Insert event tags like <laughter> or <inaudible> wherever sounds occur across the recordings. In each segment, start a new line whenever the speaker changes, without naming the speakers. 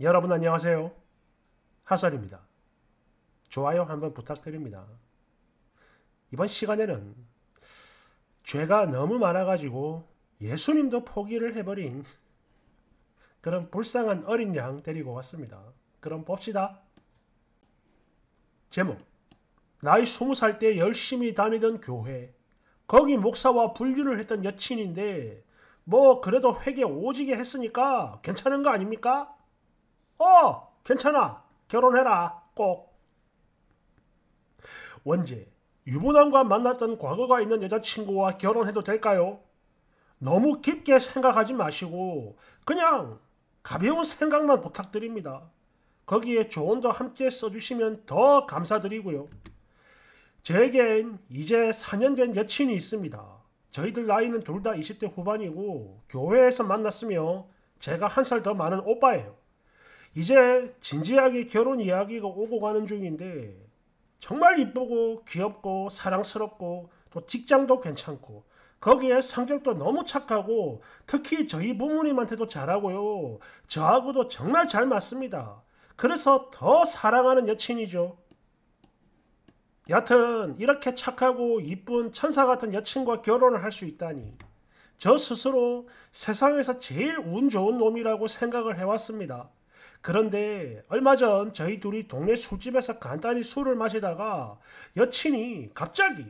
여러분 안녕하세요. 하설입니다. 좋아요 한번 부탁드립니다. 이번 시간에는 죄가 너무 많아가지고 예수님도 포기를 해버린 그런 불쌍한 어린 양 데리고 왔습니다. 그럼 봅시다. 제목 나이 스무 살 때 열심히 다니던 교회 거기 목사와 분류를 했던 여친인데 뭐 그래도 회개 오지게 했으니까 괜찮은 거 아닙니까? 어 괜찮아 결혼해라 꼭. 원재 유부남과 만났던 과거가 있는 여자친구와 결혼해도 될까요? 너무 깊게 생각하지 마시고 그냥 가벼운 생각만 부탁드립니다. 거기에 조언도 함께 써주시면 더 감사드리고요. 저에겐 이제 4년 된 여친이 있습니다. 저희들 나이는 둘 다 20대 후반이고 교회에서 만났으며 제가 한 살 더 많은 오빠예요. 이제 진지하게 결혼 이야기가 오고 가는 중인데 정말 이쁘고 귀엽고 사랑스럽고 또 직장도 괜찮고 거기에 성격도 너무 착하고 특히 저희 부모님한테도 잘하고요. 저하고도 정말 잘 맞습니다. 그래서 더 사랑하는 여친이죠. 여튼 이렇게 착하고 이쁜 천사 같은 여친과 결혼을 할 수 있다니 저 스스로 세상에서 제일 운 좋은 놈이라고 생각을 해왔습니다. 그런데 얼마 전 저희 둘이 동네 술집에서 간단히 술을 마시다가 여친이 갑자기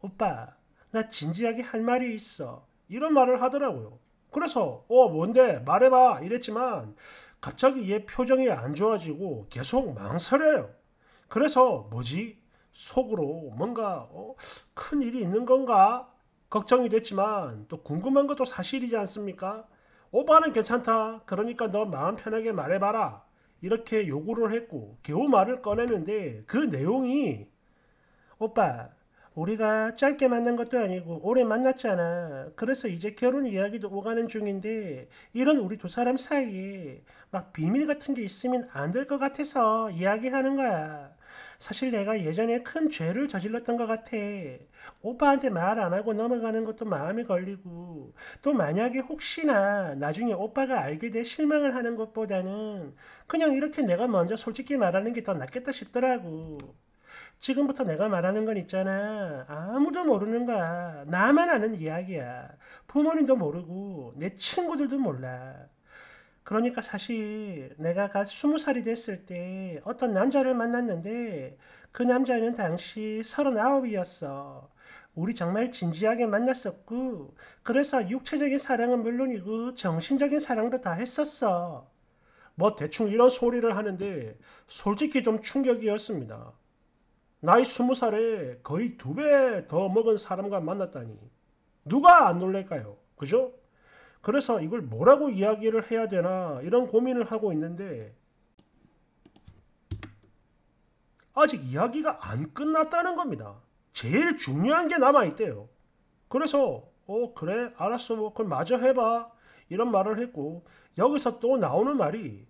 오빠 나 진지하게 할 말이 있어 이런 말을 하더라고요. 그래서 어 뭔데 말해봐 이랬지만 갑자기 얘 표정이 안 좋아지고 계속 망설여요. 그래서 뭐지 속으로 뭔가 어, 큰 일이 있는 건가 걱정이 됐지만 또 궁금한 것도 사실이지 않습니까? 오빠는 괜찮다. 그러니까 너 마음 편하게 말해봐라. 이렇게 요구를 했고 겨우 말을 꺼내는데 그 내용이 오빠 우리가 짧게 만난 것도 아니고 오래 만났잖아. 그래서 이제 결혼 이야기도 오가는 중인데 이런 우리 두 사람 사이에 막 비밀 같은 게 있으면 안 될 것 같아서 이야기하는 거야. 사실 내가 예전에 큰 죄를 저질렀던 것 같아. 오빠한테 말 안 하고 넘어가는 것도 마음이 걸리고 또 만약에 혹시나 나중에 오빠가 알게 돼 실망을 하는 것보다는 그냥 이렇게 내가 먼저 솔직히 말하는 게 더 낫겠다 싶더라고. 지금부터 내가 말하는 건 있잖아. 아무도 모르는 거야. 나만 아는 이야기야. 부모님도 모르고 내 친구들도 몰라. 그러니까 사실 내가 갓 스무 살이 됐을 때 어떤 남자를 만났는데 그 남자는 당시 서른아홉이었어. 우리 정말 진지하게 만났었고 그래서 육체적인 사랑은 물론이고 정신적인 사랑도 다 했었어. 뭐 대충 이런 소리를 하는데 솔직히 좀 충격이었습니다. 나이 스무 살에 거의 두 배 더 먹은 사람과 만났다니 누가 안 놀랄까요? 그죠? 그래서 이걸 뭐라고 이야기를 해야 되나 이런 고민을 하고 있는데 아직 이야기가 안 끝났다는 겁니다. 제일 중요한 게 남아있대요. 그래서 어 그래 알았어 뭐, 그걸 마저 해봐 이런 말을 했고 여기서 또 나오는 말이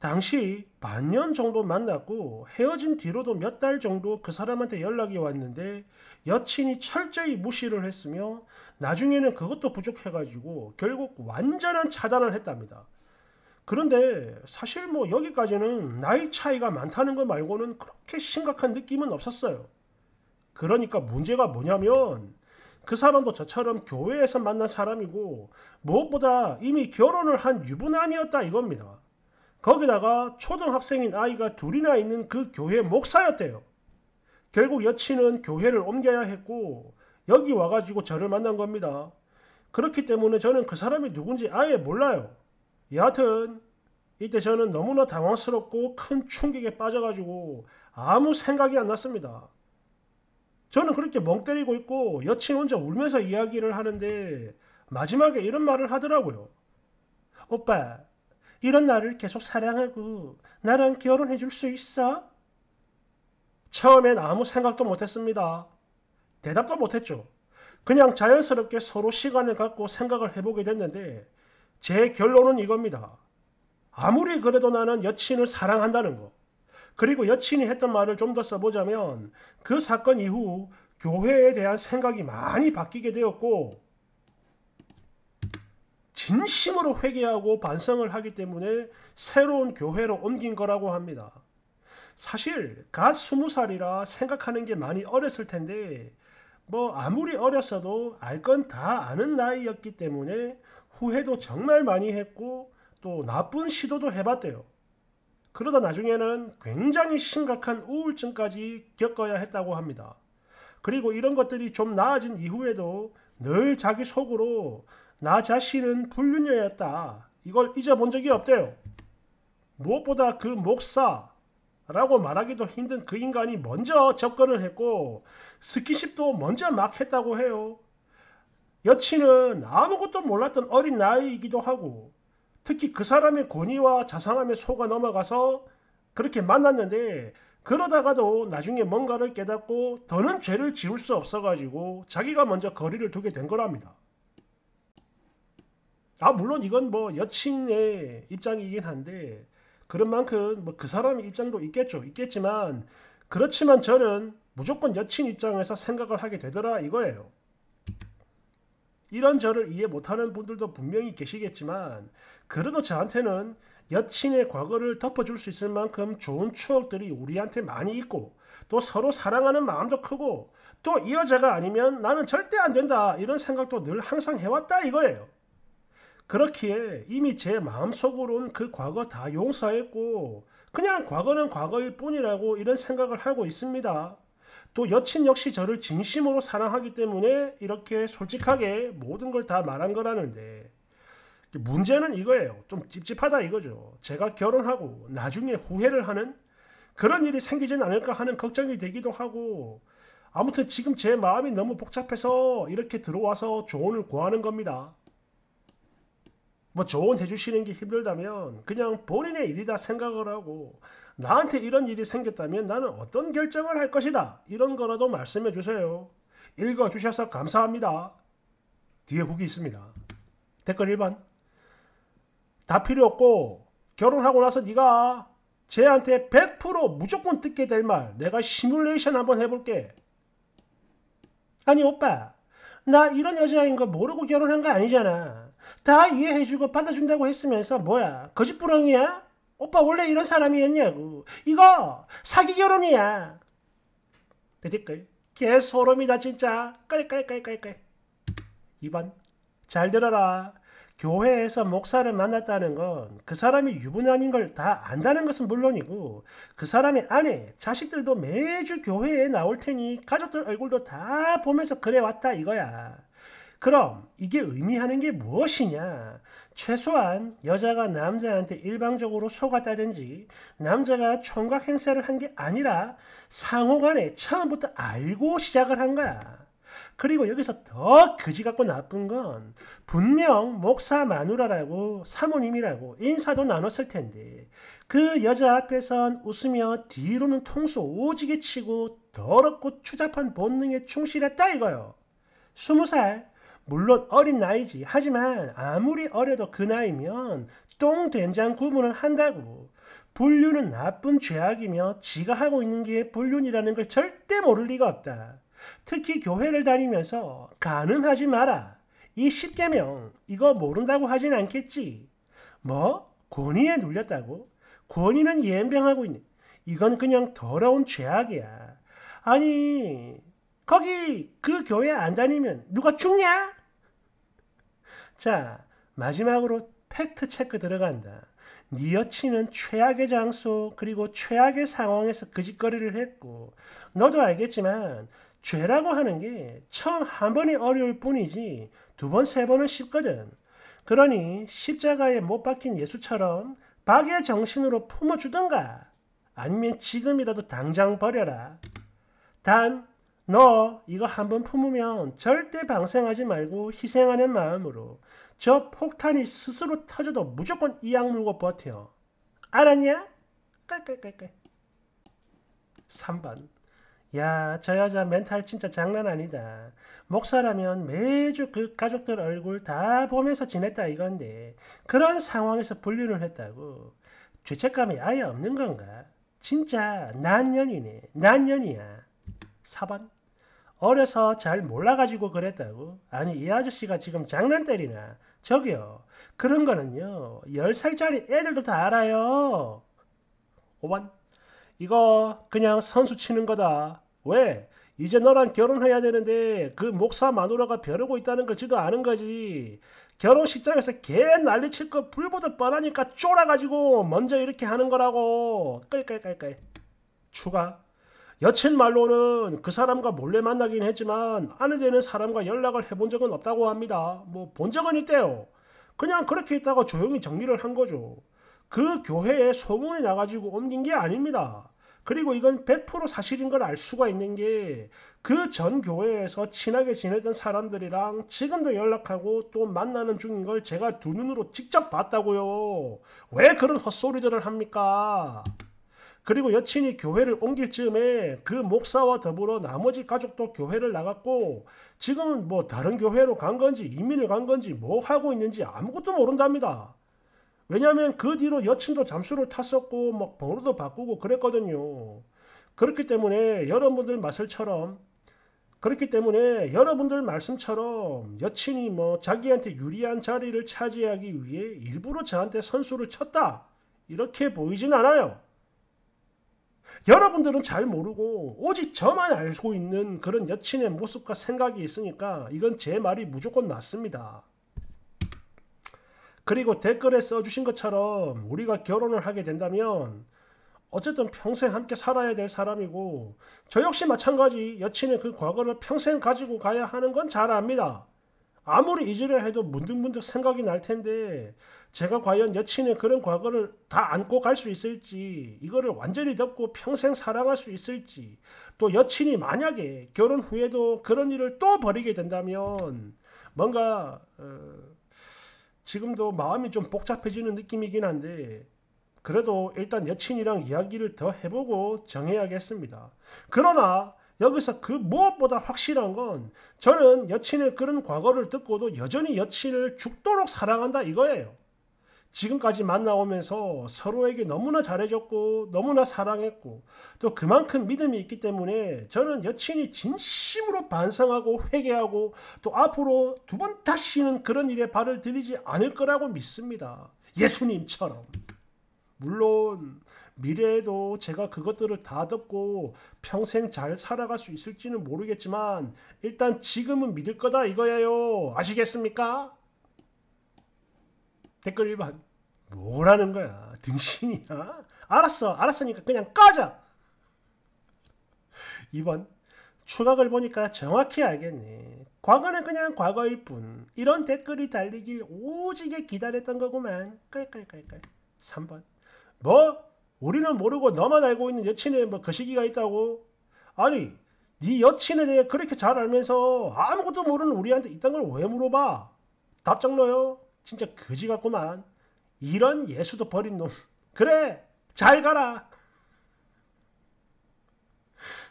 당시 반년 정도 만났고 헤어진 뒤로도 몇 달 정도 그 사람한테 연락이 왔는데 여친이 철저히 무시를 했으며 나중에는 그것도 부족해가지고 결국 완전한 차단을 했답니다. 그런데 사실 뭐 여기까지는 나이 차이가 많다는 것 말고는 그렇게 심각한 느낌은 없었어요. 그러니까 문제가 뭐냐면 그 사람도 저처럼 교회에서 만난 사람이고 무엇보다 이미 결혼을 한 유부남이었다 이겁니다. 거기다가 초등학생인 아이가 둘이나 있는 그 교회 목사였대요. 결국 여친은 교회를 옮겨야 했고 여기 와가지고 저를 만난 겁니다. 그렇기 때문에 저는 그 사람이 누군지 아예 몰라요. 여하튼 이때 저는 너무나 당황스럽고 큰 충격에 빠져가지고 아무 생각이 안 났습니다. 저는 그렇게 멍 때리고 있고 여친 혼자 울면서 이야기를 하는데 마지막에 이런 말을 하더라고요. 오빠 이런 나를 계속 사랑하고 나랑 결혼해 줄 수 있어? 처음엔 아무 생각도 못했습니다. 대답도 못했죠. 그냥 자연스럽게 서로 시간을 갖고 생각을 해보게 됐는데 제 결론은 이겁니다. 아무리 그래도 나는 여친을 사랑한다는 거. 그리고 여친이 했던 말을 좀 더 써보자면 그 사건 이후 교회에 대한 생각이 많이 바뀌게 되었고 진심으로 회개하고 반성을 하기 때문에 새로운 교회로 옮긴 거라고 합니다. 사실 갓 스무 살이라 생각하는 게 많이 어렸을 텐데 뭐 아무리 어렸어도 알 건 다 아는 나이였기 때문에 후회도 정말 많이 했고 또 나쁜 시도도 해봤대요. 그러다 나중에는 굉장히 심각한 우울증까지 겪어야 했다고 합니다. 그리고 이런 것들이 좀 나아진 이후에도 늘 자기 속으로 나 자신은 불륜녀였다. 이걸 잊어본 적이 없대요. 무엇보다 그 목사라고 말하기도 힘든 그 인간이 먼저 접근을 했고 스키십도 먼저 막 했다고 해요. 여친은 아무것도 몰랐던 어린 나이이기도 하고 특히 그 사람의 권위와 자상함에 속아 넘어가서 그렇게 만났는데 그러다가도 나중에 뭔가를 깨닫고 더는 죄를 지을 수 없어가지고 자기가 먼저 거리를 두게 된 거랍니다. 아 물론 이건 뭐 여친의 입장이긴 한데 그런 만큼 뭐 그 사람의 입장도 있겠죠 있겠지만 그렇지만 저는 무조건 여친 입장에서 생각을 하게 되더라 이거예요. 이런 저를 이해 못하는 분들도 분명히 계시겠지만 그래도 저한테는 여친의 과거를 덮어줄 수 있을 만큼 좋은 추억들이 우리한테 많이 있고 또 서로 사랑하는 마음도 크고 또 이 여자가 아니면 나는 절대 안 된다 이런 생각도 늘 항상 해왔다 이거예요. 그렇기에 이미 제 마음속으론 그 과거 다 용서했고 그냥 과거는 과거일 뿐이라고 이런 생각을 하고 있습니다. 또 여친 역시 저를 진심으로 사랑하기 때문에 이렇게 솔직하게 모든 걸 다 말한 거라는데 문제는 이거예요. 좀 찝찝하다 이거죠. 제가 결혼하고 나중에 후회를 하는 그런 일이 생기진 않을까 하는 걱정이 되기도 하고 아무튼 지금 제 마음이 너무 복잡해서 이렇게 들어와서 조언을 구하는 겁니다. 뭐 조언해 주시는 게 힘들다면 그냥 본인의 일이다 생각을 하고 나한테 이런 일이 생겼다면 나는 어떤 결정을 할 것이다 이런 거라도 말씀해 주세요. 읽어주셔서 감사합니다. 뒤에 후기 있습니다. 댓글 1번 다 필요 없고 결혼하고 나서 네가 쟤한테 100% 무조건 듣게 될 말 내가 시뮬레이션 한번 해볼게. 아니 오빠 나 이런 여자인 거 모르고 결혼한 거 아니잖아. 다 이해해주고 받아준다고 했으면서 뭐야 거짓부렁이야? 오빠 원래 이런 사람이었냐고 이거 사기 결혼이야 대 댓글 개소름이다 진짜 깔깔깔깔깔 2번 잘 들어라 교회에서 목사를 만났다는 건 그 사람이 유부남인 걸 다 안다는 것은 물론이고 그 사람의 아내, 자식들도 매주 교회에 나올 테니 가족들 얼굴도 다 보면서 그래 왔다 이거야. 그럼 이게 의미하는 게 무엇이냐? 최소한 여자가 남자한테 일방적으로 속았다든지 남자가 총각 행세를 한 게 아니라 상호간에 처음부터 알고 시작을 한 거야. 그리고 여기서 더 그지 같고 나쁜 건 분명 목사 마누라라고 사모님이라고 인사도 나눴을 텐데 그 여자 앞에선 웃으며 뒤로는 통수 오지게 치고 더럽고 추잡한 본능에 충실했다 이거요. 스무 살 물론 어린 나이지 하지만 아무리 어려도 그 나이면 똥된장 구분을 한다고 불륜은 나쁜 죄악이며 지가 하고 있는 게 불륜이라는 걸 절대 모를 리가 없다. 특히 교회를 다니면서 가능하지 마라. 이1 0명 이거 모른다고 하진 않겠지. 뭐? 권위에 눌렸다고? 권위는 예병하고 있네. 이건 그냥 더러운 죄악이야. 아니 거기 그 교회 안 다니면 누가 죽냐? 자, 마지막으로 팩트 체크 들어간다. 네 여친은 최악의 장소 그리고 최악의 상황에서 거짓거리를 했고 너도 알겠지만 죄라고 하는 게 처음 한 번이 어려울 뿐이지 두 번, 세 번은 쉽거든. 그러니 십자가에 못 박힌 예수처럼 박의 정신으로 품어주던가 아니면 지금이라도 당장 버려라. 단너 이거 한 번 품으면 절대 방생하지 말고 희생하는 마음으로 저 폭탄이 스스로 터져도 무조건 이 악물고 버텨. 알았냐? 깔깔깔깔. 3번 야, 저 여자 멘탈 진짜 장난 아니다. 목사라면 매주 그 가족들 얼굴 다 보면서 지냈다 이건데 그런 상황에서 분류를 했다고 죄책감이 아예 없는 건가? 진짜 난년이네. 난년이야. 4번 어려서 잘 몰라가지고 그랬다고. 아니 이 아저씨가 지금 장난 때리나. 저기요. 그런 거는요. 10살짜리 애들도 다 알아요. 5번. 이거 그냥 선수 치는 거다. 왜? 이제 너랑 결혼해야 되는데 그 목사 마누라가 벼르고 있다는 걸지도 아는 거지. 결혼식장에서 개 난리 칠 거 불보듯 뻔하니까 쫄아가지고 먼저 이렇게 하는 거라고. 끌끌끌끌. 추가. 여친 말로는 그 사람과 몰래 만나긴 했지만 아내 되는 사람과 연락을 해본 적은 없다고 합니다. 뭐 본 적은 있대요. 그냥 그렇게 있다가 조용히 정리를 한 거죠. 그 교회에 소문이 나가지고 옮긴 게 아닙니다. 그리고 이건 100% 사실인 걸 알 수가 있는 게 그 전 교회에서 친하게 지내던 사람들이랑 지금도 연락하고 또 만나는 중인 걸 제가 두 눈으로 직접 봤다고요. 왜 그런 헛소리들을 합니까? 그리고 여친이 교회를 옮길 즈음에 그 목사와 더불어 나머지 가족도 교회를 나갔고 지금은 뭐 다른 교회로 간 건지 이민을 간 건지 뭐 하고 있는지 아무것도 모른답니다. 왜냐하면 그 뒤로 여친도 잠수를 탔었고 막 번호도 바꾸고 그랬거든요. 그렇기 때문에 여러분들 말씀처럼 그렇기 때문에 여러분들 말씀처럼 여친이 뭐 자기한테 유리한 자리를 차지하기 위해 일부러 저한테 선수를 쳤다 이렇게 보이진 않아요. 여러분들은 잘 모르고 오직 저만 알고 있는 그런 여친의 모습과 생각이 있으니까 이건 제 말이 무조건 맞습니다. 그리고 댓글에 써주신 것처럼 우리가 결혼을 하게 된다면 어쨌든 평생 함께 살아야 될 사람이고 저 역시 마찬가지 여친의 그 과거를 평생 가지고 가야 하는 건 잘 압니다. 아무리 잊으려 해도 문득문득 생각이 날 텐데 제가 과연 여친의 그런 과거를 다 안고 갈 수 있을지 이거를 완전히 덮고 평생 사랑할 수 있을지 또 여친이 만약에 결혼 후에도 그런 일을 또 벌이게 된다면 뭔가 어, 지금도 마음이 좀 복잡해지는 느낌이긴 한데 그래도 일단 여친이랑 이야기를 더 해보고 정해야겠습니다. 그러나 여기서 그 무엇보다 확실한 건 저는 여친을 그런 과거를 듣고도 여전히 여친을 죽도록 사랑한다 이거예요. 지금까지 만나오면서 서로에게 너무나 잘해줬고 너무나 사랑했고 또 그만큼 믿음이 있기 때문에 저는 여친이 진심으로 반성하고 회개하고 또 앞으로 두 번 다시는 그런 일에 발을 들이지 않을 거라고 믿습니다. 예수님처럼. 물론 미래에도 제가 그것들을 다 덮고 평생 잘 살아갈 수 있을지는 모르겠지만 일단 지금은 믿을 거다 이거예요. 아시겠습니까? 댓글 1번 뭐라는 거야 등신이야? 알았어 알았으니까 그냥 까자 2번 추각을 보니까 정확히 알겠네 과거는 그냥 과거일 뿐 이런 댓글이 달리길 오지게 기다렸던 거구만 끌끌끌끌 3번 뭐? 우리는 모르고 너만 알고 있는 여친에 뭐그 시기가 있다고? 아니 네 여친에 대해 그렇게 잘 알면서 아무것도 모르는 우리한테 있던 걸왜 물어봐? 답장러요. 진짜 거지 같구만. 이런 예수도 버린 놈. <laughs> 그래 잘 가라.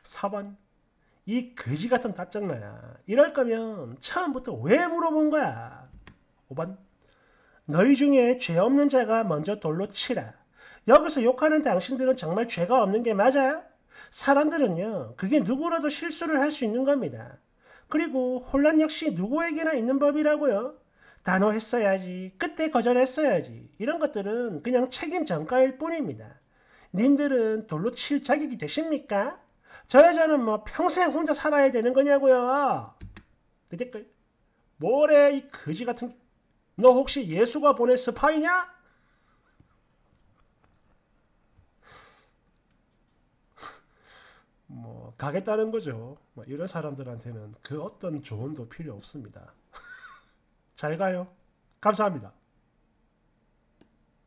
4번 <laughs> 이 거지 같은 답장러야. 이럴 거면 처음부터 왜 물어본 거야? 5번 너희 중에 죄 없는 자가 먼저 돌로 치라. 여기서 욕하는 당신들은 정말 죄가 없는 게 맞아요? 사람들은요, 그게 누구라도 실수를 할 수 있는 겁니다. 그리고 혼란 역시 누구에게나 있는 법이라고요. 단호했어야지, 끝에 거절했어야지, 이런 것들은 그냥 책임 전가일 뿐입니다. 님들은 돌로 칠 자격이 되십니까? 저 여자는 뭐 평생 혼자 살아야 되는 거냐고요. 그 댓글. 뭐래 이 거지 같은 너 혹시 예수가 보낸 스파이냐? 가겠다는 거죠. 뭐 이런 사람들한테는 그 어떤 조언도 필요 없습니다. <laughs> 잘 가요. 감사합니다.